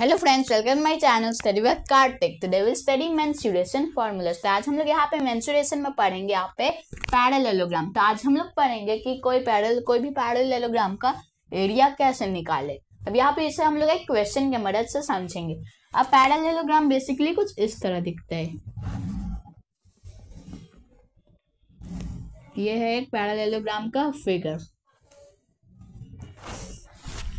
Hello friends welcome my channel study with Kartik today will study mensuration formulas तो आज हम लोग यहां पे मेंसुरेशन में पढ़ेंगे यहाँ पे पैरेललोग्राम तो आज हम लोग पढ़ेंगे कि कोई पैरेलल कोई भी पैरेललोग्राम का एरिया कैसे निकाले अब यहां पे इसे हम लोग एक क्वेश्चन के मदद से समझेंगे अब पैरेललोग्राम बेसिकली कुछ इस तरह दिखता है ये है एक पैरेललोग्राम का फिगर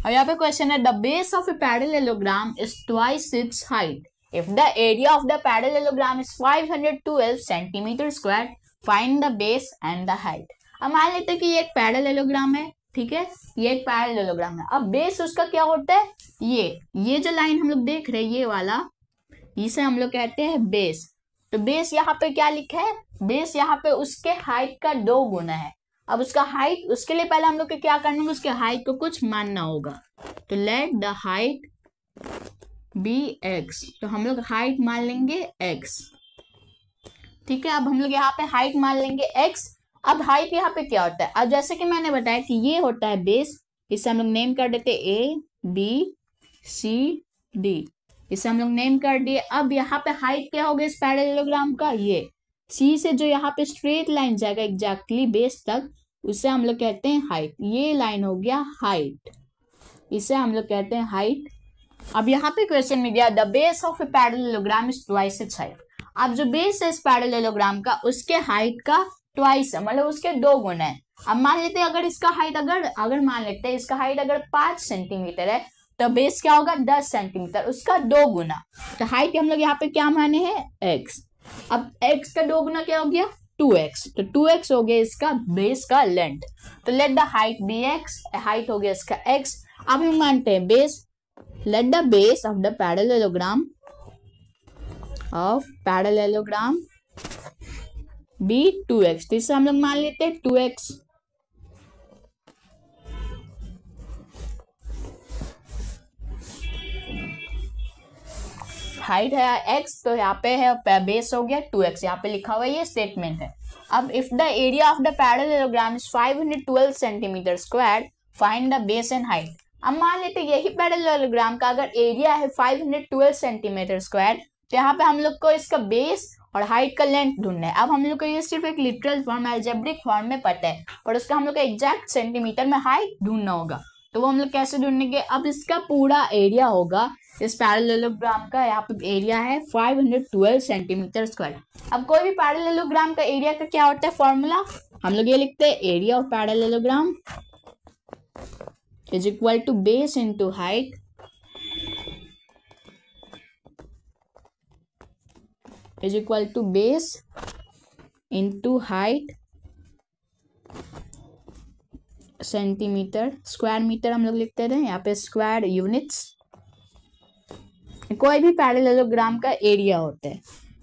अब यहाँ पे क्वेश्चन है the base of a parallelogram is twice its height if the area of the parallelogram is five hundred twelve centimetre square find the base and the height अब मान लेते हैं कि ये एक एलोग्राम है ठीक है ये एक एलोग्राम है अब बेस उसका क्या होता है ये ये जो लाइन हम लोग देख रहे हैं ये वाला इसे हम लोग कहते हैं बेस तो बेस यहाँ पे क्या लिखा है बेस यहाँ पे उसके हाइट का दो गुना है अब उसका हाइट उसके लिए पहले हम लोग को क्या करना होगा उसके हाइट को कुछ मानना होगा तो let the height be x तो हम लोग हाइट मान लेंगे एक्स ठीक है अब हम लोग यहाँ पे हाइट मान लेंगे एक्स अब हाइट यहाँ पे क्या होता है अब जैसे कि मैंने बताया कि ये होता है बेस इसे हम लोग नेम कर देते ए बी सी डी इसे हम लोग नेम कर दिए अब यहाँ पे हाइट क्या होगा इस पैरेलोग्राम का ये सी से जो यहाँ पे स्ट्रेट लाइन जाएगा एग्जैक्टली बेस तक उसे हम लोग कहते हैं हाइट ये लाइन हो गया हाइट इसे हम लोग कहते हैं हाइट अब यहाँ पे क्वेश्चन में दिया the base of a parallelogram is twice h height अब जो बेस है इस पैरलोग्राम का उसके हाइट का ट्वाइस है मतलब उसके दो गुना है अब मान लेते हैं अगर इसका हाइट अगर अगर मान लेते हैं इसका हाइट अगर पांच सेंटीमीटर है तो बेस क्या होगा दस सेंटीमीटर उसका दो गुना तो हाइट हम लोग यहाँ पे क्या माने हैं एक्स अब x का दोगुना क्या हो गया 2x तो 2x हो गया इसका बेस का लेंथ तो let the height be x height हो गया इसका x अब हम मानते हैं base the base of the the parallelogram of parallelogram be 2x तो इसे हम लोग मान लेते हैं 2x हाइट है एक्स तो यहाँ पे है बेस हो गया टू एक्स यहाँ पे लिखा हुआ ये स्टेटमेंट है अब if the area of the parallelogram is twelve centimetre square find the base and height अब मान लेते यही पैरेललोग्राम का अगर एरिया है five hundred twelve centimetre square तो यहाँ पे हम लोग को इसका बेस और हाइट का लेंथ ढूंढना है अब हम लोग को ये सिर्फ एक लिटरल फॉर्म एल्जेब्रिक फॉर्म में पता है और उसका हम लोग को एग्जैक्ट सेंटीमीटर में हाइट ढूंढना होगा तो वो हम लोग कैसे ढूंढेंगे अब इसका पूरा एरिया होगा इस पैरेललोग्राम का यहाँ पे एरिया है 512 सेंटीमीटर स्क्वायर अब कोई भी पैरेललोग्राम का एरिया का क्या होता है फॉर्मूला हम लोग ये लिखते हैं area of parallelogram is equal to base into height is equal to base into height centimetre square metre हम लोग लिखते थे यहाँ पे स्क्वायर यूनिट्स कोई भी पैरेललोग्राम का एरिया होता है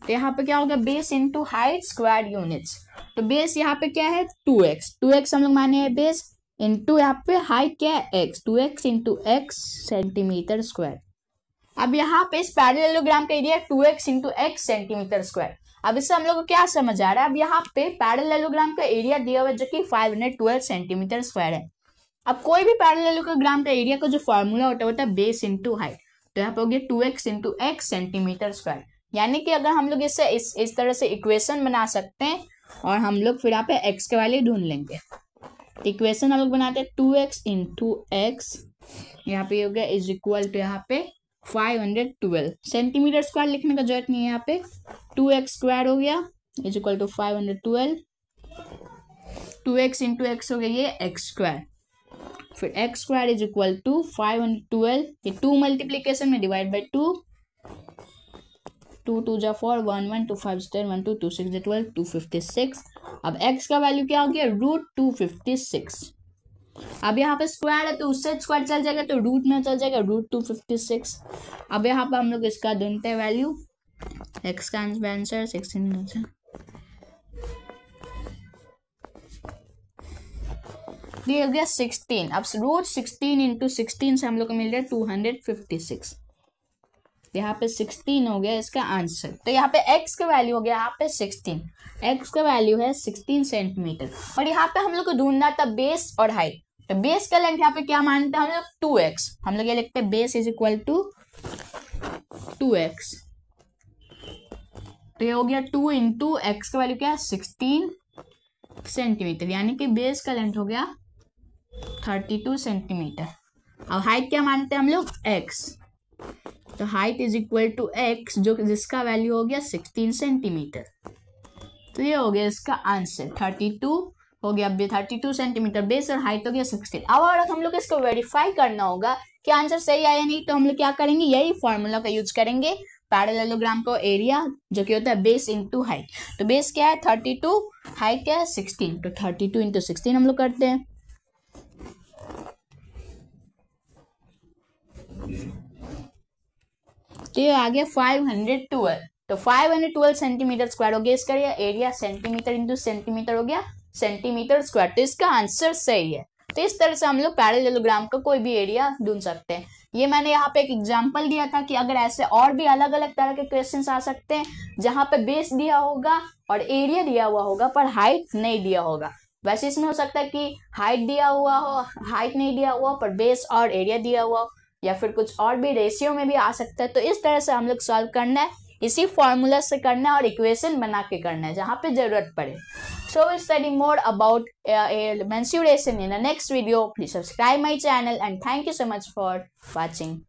तो यहाँ पे क्या होगा base into height square units तो बेस यहाँ पे क्या है टू एक्स टू एक्स हम लोग माने हैं बेस इंटू यहाँ पे हाइट क्या है x two x into x centimetre square अब यहाँ पे इस पैरेललोग्राम का area two x into x centimetre square अब इससे हम लोग को क्या समझ आ रहा है अब यहाँ पे पैरेललोग्राम का एरिया दिया हुआ है जो कि five hundred twelve centimetre square है अब कोई भी पैरेललोग्राम का एरिया का जो फॉर्मूला होता है होता है बेस इंटू हाइट तो यहाँ पे हो गया two x into x centimetre square यानी कि अगर हम लोग इससे इस इस तरह से इक्वेशन बना सकते हैं और हम लोग फिर यहाँ पे एक्स के वाले ढूंढ लेंगे इक्वेशन हम लोग बनाते हैं टू एक्स इंटू एक्स यहाँ पे हो गया इज इक्वल टू यहाँ पे five hundred twelve centimetre square लिखने का जरूरत नहीं है यहाँ पे टू एक्स स्क्वायर हो गया is equal to five hundred twelve two x into x हो गया ये एक्स स्क्वायर फिर x square is equal to five hundred twelve ये टू मल्टीप्लीकेशन में divide by two two two जा four one one two five ten one two two six twelve two fifty six अब x का value क्या हो गया root two fifty six अब यहाँ पे स्क्वायर है तो उससे स्क्वायर चल जाएगा तो रूट में चल जाएगा रूट टू फिफ्टी सिक्स अब यहाँ पे हम लोग इसका ढूंढते हैं वैल्यू एक्स का आंसर सिक्सटीन का ये हो गया सिक्सटीन अब रोज सिक्सटीन इंटू सिक्सटीन से हम लोग को मिल रहा है टू हंड्रेड फिफ्टी सिक्स यहाँ पे सिक्सटीन हो गया इसका आंसर तो यहाँ पे एक्स का वैल्यू हो गया यहाँ पे सिक्सटीन एक्स का वैल्यू है सिक्सटीन सेंटीमीटर और यहाँ पे हम लोग को ढूंढना था बेस और हाइट तो बेस का लेंथ यहाँ पे क्या मानते हैं हम लोग टू एक्स हम लोग ये लिखते हैं base is equal to two x तो ये हो गया टू इंटू एक्स का वैल्यू क्या है सिक्सटीन सेंटीमीटर यानी कि बेस का लेंथ हो गया थर्टी टू सेंटीमीटर अब हाइट क्या मानते हैं हम लोग एक्स तो height is equal to x जो जिसका वैल्यू हो गया सिक्सटीन सेंटीमीटर तो ये हो गया इसका आंसर थर्टी टू हो गया थर्टी टू सेंटीमीटर बेस और हाइट हो गया सिक्सटीन अब अगर हम लोग इसको वेरीफाई करना होगा कि आंसर सही आया नहीं तो हम लोग क्या करेंगे यही फॉर्मूला का यूज करेंगे पैरेलोग्राम को एरिया जो कि होता है बेस इंटू हाइट तो बेस क्या है थर्टी टू हाइट क्या है सिक्सटीन तो थर्टी टू इंटू सिक्सटीन हम लोग करते हैं तो ये आगे फाइव हंड्रेड ट्वेल्व तो five hundred twelve centimetre square हो गया इसका एरिया सेंटीमीटर इंटू सेंटीमीटर हो गया सेंटीमीटर स्क्वायर तो इसका आंसर सही है तो इस तरह से हम लोग पैरेलोग्राम का कोई भी एरिया ढूंढ सकते हैं ये मैंने यहाँ पे एक एग्जांपल दिया था कि अगर ऐसे और भी अलग अलग तरह के क्वेश्चन आ सकते हैं जहाँ पे बेस दिया होगा और एरिया दिया हुआ होगा पर हाइट नहीं दिया होगा वैसे इसमें हो सकता है कि हाइट दिया हुआ हो हाइट नहीं दिया हुआ पर बेस और एरिया दिया हुआ हो या फिर कुछ और भी रेशियो में भी आ सकता है तो इस तरह से हम लोग सॉल्व करना है इसी फॉर्मूला से करना है और इक्वेशन बना के करना है जहाँ पे ज़रूरत पड़े So we'll study more about uh, menstruation in the next video. Please subscribe my channel and thank you so much for watching.